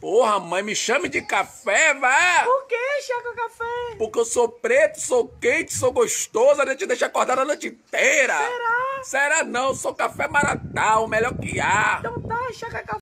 Porra, mãe, me chame de café, vá! Por que, Chaco Café? Porque eu sou preto, sou quente, sou gostoso, a gente deixa acordar a noite inteira. Será? Será não, sou café maratá, o melhor que há. Então tá, Chaco Café.